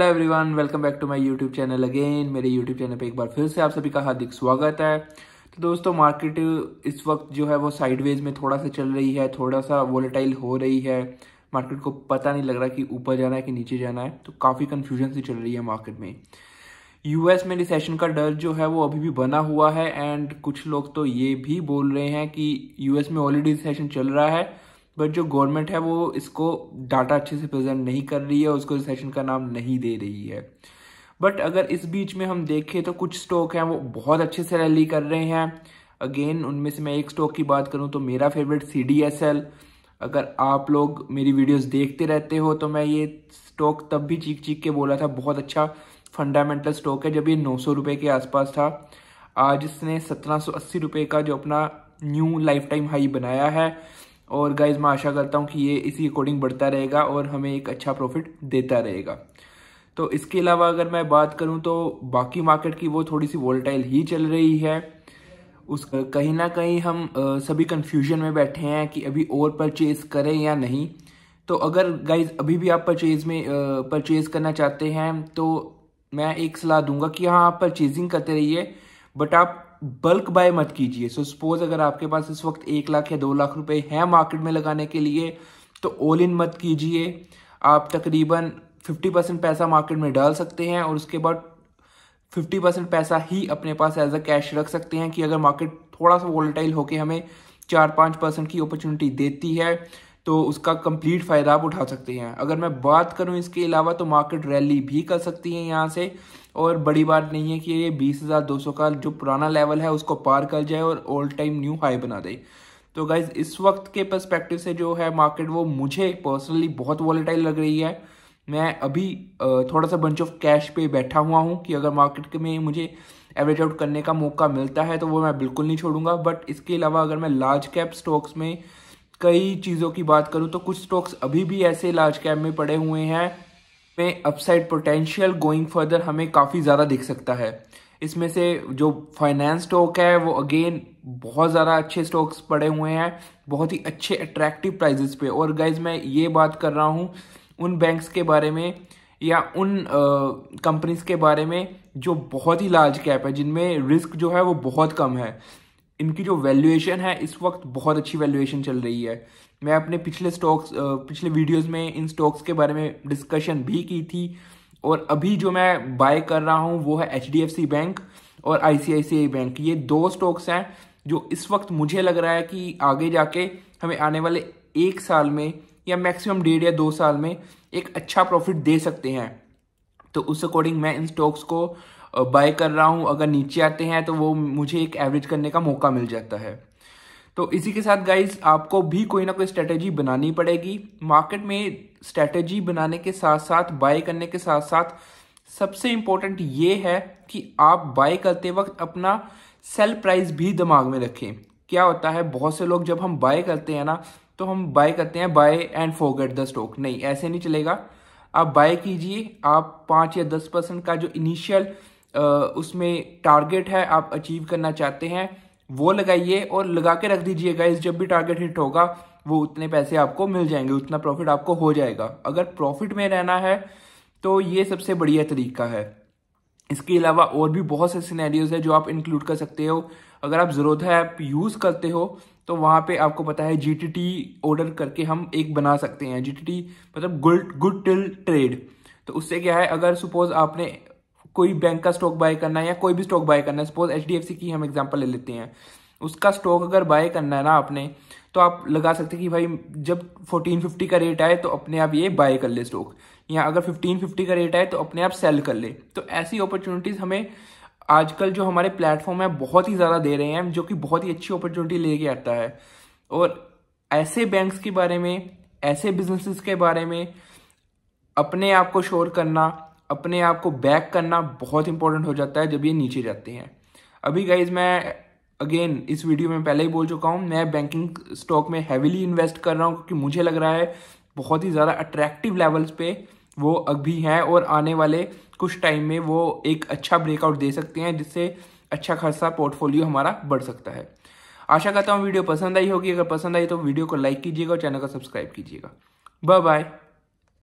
hello everyone welcome back to my YouTube channel again मेरे YouTube channel पे एक बार फिर से आप सभी का हार्दिक स्वागत है तो दोस्तों मार्केट इस वक्त जो है वो साइडवेज में थोड़ा सा चल रही है थोड़ा सा वोलेटाइल हो रही है मार्केट को पता नहीं लग रहा कि ऊपर जाना है कि नीचे जाना है तो काफ़ी कन्फ्यूजन सी चल रही है मार्केट में यूएस में रिसेशन का डर जो है वो अभी भी बना हुआ है एंड कुछ लोग तो ये भी बोल रहे हैं कि यूएस में ऑलरेडी रिसेशन चल रहा है बट जो गवर्नमेंट है वो इसको डाटा अच्छे से प्रेजेंट नहीं कर रही है उसको रिसेशन का नाम नहीं दे रही है बट अगर इस बीच में हम देखें तो कुछ स्टॉक हैं वो बहुत अच्छे से रैली कर रहे हैं अगेन उनमें से मैं एक स्टॉक की बात करूं तो मेरा favourite C D S L अगर आप लोग मेरी वीडियोस देखते रहते हो तो मैं ये स्टॉक तब भी चीख चीख के बोला था बहुत अच्छा फंडामेंटल स्टॉक है जब ये नौ सौ रुपये के आसपास था आज इसने सत्रह सौ अस्सी रुपये का जो अपना न्यू लाइफ टाइम हाई बनाया है और गाइज मैं आशा करता हूँ कि ये इसी अकॉर्डिंग बढ़ता रहेगा और हमें एक अच्छा प्रॉफिट देता रहेगा तो इसके अलावा अगर मैं बात करूँ तो बाकी मार्केट की वो थोड़ी सी वोल्टाइल ही चल रही है उस कहीं ना कहीं हम सभी कन्फ्यूजन में बैठे हैं कि अभी और परचेज करें या नहीं तो अगर गाइज अभी भी आप परचेज में परचेज करना चाहते हैं तो मैं एक सलाह दूंगा कि हाँ आप परचेजिंग करते रहिए बट आप बल्क बाय मत कीजिए सो सपोज अगर आपके पास इस वक्त एक लाख या दो लाख रुपए हैं मार्केट में लगाने के लिए तो ऑल इन मत कीजिए आप तकरीबन फिफ्टी परसेंट पैसा मार्केट में डाल सकते हैं और उसके बाद फिफ्टी परसेंट पैसा ही अपने पास एज अ कैश रख सकते हैं कि अगर मार्केट थोड़ा सा वॉलेटाइल होकर हमें चार पाँच परसेंट की अपॉर्चुनिटी देती है तो उसका कंप्लीट फ़ायदा आप उठा सकते हैं अगर मैं बात करूं इसके अलावा तो मार्केट रैली भी कर सकती है यहाँ से और बड़ी बात नहीं है कि ये बीस हज़ार दो सौ का जो पुराना लेवल है उसको पार कर जाए और ऑल टाइम न्यू हाई बना दे तो गाइज इस वक्त के परस्पेक्टिव से जो है मार्केट वो मुझे पर्सनली बहुत वॉलेटाइल लग रही है मैं अभी थोड़ा सा बंच ऑफ कैश पे बैठा हुआ हूँ कि अगर मार्केट में मुझे एवरेज आउट करने का मौका मिलता है तो वो मैं बिल्कुल नहीं छोड़ूंगा बट इसके अलावा अगर मैं लार्ज कैप स्टॉक्स में कई चीज़ों की बात करूँ तो कुछ स्टॉक्स अभी भी ऐसे लार्ज कैप में पड़े हुए हैं में अपसाइड पोटेंशियल गोइंग फर्दर हमें काफ़ी ज़्यादा दिख सकता है इसमें से जो फाइनेंस स्टॉक है वो अगेन बहुत ज़्यादा अच्छे स्टॉक्स पड़े हुए हैं बहुत ही अच्छे अट्रैक्टिव प्राइजेस पे और गाइज मैं ये बात कर रहा हूँ उन बैंक्स के बारे में या उन कंपनीज के बारे में जो बहुत ही लार्ज कैप है जिनमें रिस्क जो है वो बहुत कम है इनकी जो वैल्यूएशन है इस वक्त बहुत अच्छी वैल्यूएशन चल रही है मैं अपने पिछले स्टॉक्स पिछले वीडियोस में इन स्टॉक्स के बारे में डिस्कशन भी की थी और अभी जो मैं बाय कर रहा हूँ वो है एच बैंक और आई बैंक ये दो स्टॉक्स हैं जो इस वक्त मुझे लग रहा है कि आगे जाके हमें आने वाले एक साल में या मैक्सिमम डेढ़ या दो साल में एक अच्छा प्रॉफिट दे सकते हैं तो उस अकॉर्डिंग मैं इन स्टॉक्स को बाय कर रहा हूँ अगर नीचे आते हैं तो वो मुझे एक एवरेज करने का मौका मिल जाता है तो इसी के साथ गाइज आपको भी कोई ना कोई स्ट्रेटेजी बनानी पड़ेगी मार्केट में स्ट्रेटेजी बनाने के साथ साथ बाय करने के साथ साथ सबसे इम्पोर्टेंट ये है कि आप बाय करते वक्त अपना सेल प्राइस भी दिमाग में रखें क्या होता है बहुत से लोग जब हम बाय करते हैं ना तो हम बाय करते हैं buy and forget the stock नहीं ऐसे नहीं चलेगा आप बाय कीजिए आप पाँच या दस परसेंट का जो इनिशियल उसमें टारगेट है आप अचीव करना चाहते हैं वो लगाइए और लगा के रख दीजिए गाइज जब भी टारगेट हिट होगा वो उतने पैसे आपको मिल जाएंगे उतना प्रॉफिट आपको हो जाएगा अगर प्रॉफिट में रहना है तो ये सबसे बढ़िया तरीका है इसके अलावा और भी बहुत से सिनेरियोज है जो आप इंक्लूड कर सकते हो अगर आप ज़रूरत ऐप यूज़ करते हो तो वहाँ पे आपको पता है जी ऑर्डर करके हम एक बना सकते हैं जी मतलब गुड गुड टिल ट्रेड तो उससे क्या है अगर सपोज आपने कोई बैंक का स्टॉक बाय करना है या कोई भी स्टॉक बाय करना है सपोज एच की हम एग्जाम्पल ले लेते हैं उसका स्टॉक अगर बाय करना है ना आपने तो आप लगा सकते कि भाई जब 1450 का रेट आए तो अपने आप ये बाय कर ले स्टॉक या अगर 1550 का रेट आए तो अपने आप सेल कर ले तो ऐसी अपॉर्चुनिटीज़ हमें आजकल जो हमारे प्लेटफॉर्म है बहुत ही ज़्यादा दे रहे हैं जो कि बहुत ही अच्छी अपॉर्चुनिटी लेके आता है और ऐसे बैंक्स के बारे में ऐसे बिजनेसिस के बारे में अपने आप को शोर करना अपने आप को बैक करना बहुत इंपॉर्टेंट हो जाता है जब ये नीचे जाते हैं अभी गाइज मैं अगेन इस वीडियो में पहले ही बोल चुका हूँ मैं बैंकिंग स्टॉक में हैविली इन्वेस्ट कर रहा हूँ क्योंकि मुझे लग रहा है बहुत ही ज़्यादा अट्रैक्टिव लेवल्स पे वो अभी हैं और आने वाले कुछ टाइम में वो एक अच्छा ब्रेकआउट दे सकते हैं जिससे अच्छा खासा पोर्टफोलियो हमारा बढ़ सकता है आशा करता हूँ वीडियो पसंद आई होगी अगर पसंद आई तो वीडियो को लाइक कीजिएगा और चैनल को सब्सक्राइब कीजिएगा बाय बाय